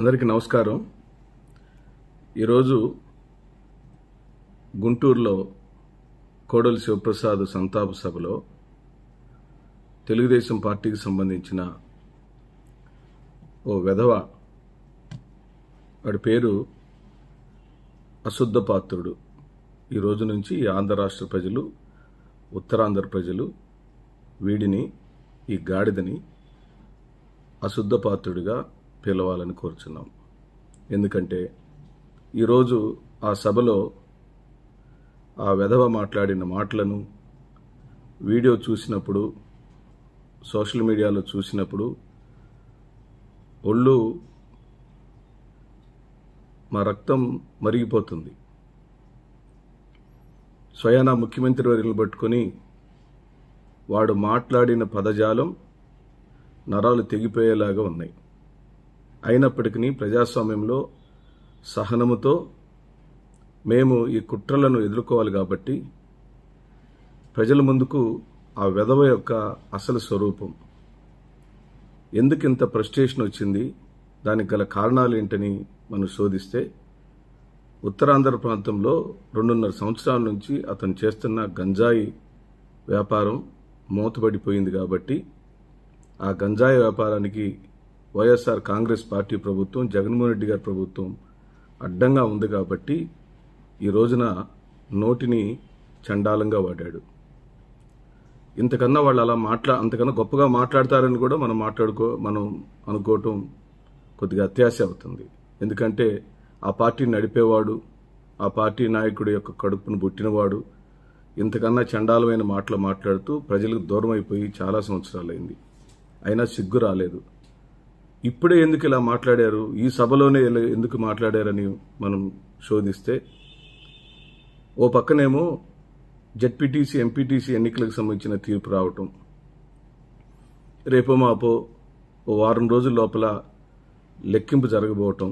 అందరికీ నమస్కారం ఈరోజు గుంటూరులో కోడలి శివప్రసాద్ సంతాప సభలో తెలుగుదేశం పార్టీకి సంబంధించిన ఓ వెధవ వాడి పేరు అశుద్ధ పాత్రుడు ఈ రోజు నుంచి ఆంధ్ర రాష్ట్ర ప్రజలు ఉత్తరాంధ్ర ప్రజలు వీడిని ఈ గాడిదని అశుద్ధ పాత్రుడిగా పిలవాలని కోరుచున్నాం ఎందుకంటే ఈరోజు ఆ సభలో ఆ వెధవ మాట్లాడిన మాటలను వీడియో చూసినప్పుడు సోషల్ మీడియాలో చూసినప్పుడు ఒళ్ళు మా రక్తం మరిగిపోతుంది స్వయాన ముఖ్యమంత్రి వర్యులు పట్టుకొని వాడు మాట్లాడిన పదజాలం నరాలు తెగిపోయేలాగా ఉన్నాయి అయినప్పటికీ ప్రజాస్వామ్యంలో సహనముతో మేము ఈ కుట్రలను ఎదుర్కోవాలి కాబట్టి ప్రజల ముందుకు ఆ వెధవ యొక్క అసలు స్వరూపం ఎందుకింత ప్రస్టేషన్ వచ్చింది దానికి గల కారణాలు ఏంటని మనం శోధిస్తే ఉత్తరాంధ్ర ప్రాంతంలో రెండున్నర సంవత్సరాల నుంచి అతను చేస్తున్న గంజాయి వ్యాపారం మూతబడిపోయింది కాబట్టి ఆ గంజాయి వ్యాపారానికి వైఎస్ఆర్ కాంగ్రెస్ పార్టీ ప్రభుత్వం జగన్మోహన్ రెడ్డి గారి ప్రభుత్వం అడ్డంగా ఉంది కాబట్టి ఈ రోజున నోటిని చండాలంగా వాడాడు ఇంతకన్నా వాళ్ళు అలా మాట్లా అంతకన్నా గొప్పగా మాట్లాడతారని కూడా మనం మాట్లాడుకో మనం అనుకోవటం కొద్దిగా అత్యాశ అవుతుంది ఎందుకంటే ఆ పార్టీని నడిపేవాడు ఆ పార్టీ నాయకుడి యొక్క కడుపును బుట్టినవాడు ఇంతకన్నా చండాలమైన మాటలు మాట్లాడుతూ ప్రజలకు దూరం అయిపోయి చాలా సంవత్సరాలైంది అయినా సిగ్గు రాలేదు ఇప్పుడే ఎందుకు ఇలా మాట్లాడారు ఈ సభలోనే ఎందుకు మాట్లాడారని మనం శోధిస్తే ఓ పక్కనేమో జడ్పీటీసీ ఎంపీటీసీ ఎన్నికలకు సంబంధించిన తీర్పు రావటం రేపో మాపో ఓ వారం రోజుల లోపల లెక్కింపు జరగబోవటం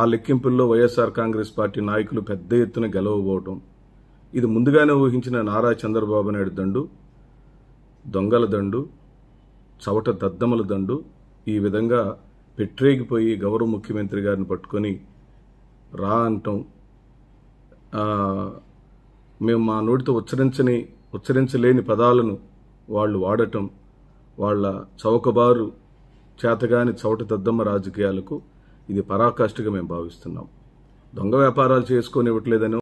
ఆ లెక్కింపుల్లో వైఎస్ఆర్ కాంగ్రెస్ పార్టీ నాయకులు పెద్ద ఎత్తున గెలవబోవటం ఇది ముందుగానే ఊహించిన నారా చంద్రబాబు నాయుడు దండు దొంగల దండు చవట దద్దమల దండు ఈ విధంగా పెట్రేగిపోయి గౌరవ ముఖ్యమంత్రి గారిని పట్టుకొని రా అంటాం మేము మా నోటితో ఉచ్చరించని ఉచ్చరించలేని పదాలను వాళ్ళు వాడటం వాళ్ళ చౌకబారు చేతగాని చౌట దద్దమ్మ రాజకీయాలకు ఇది పరాకాష్ఠగా మేము భావిస్తున్నాం దొంగ వ్యాపారాలు చేసుకొని ఇవ్వట్లేదని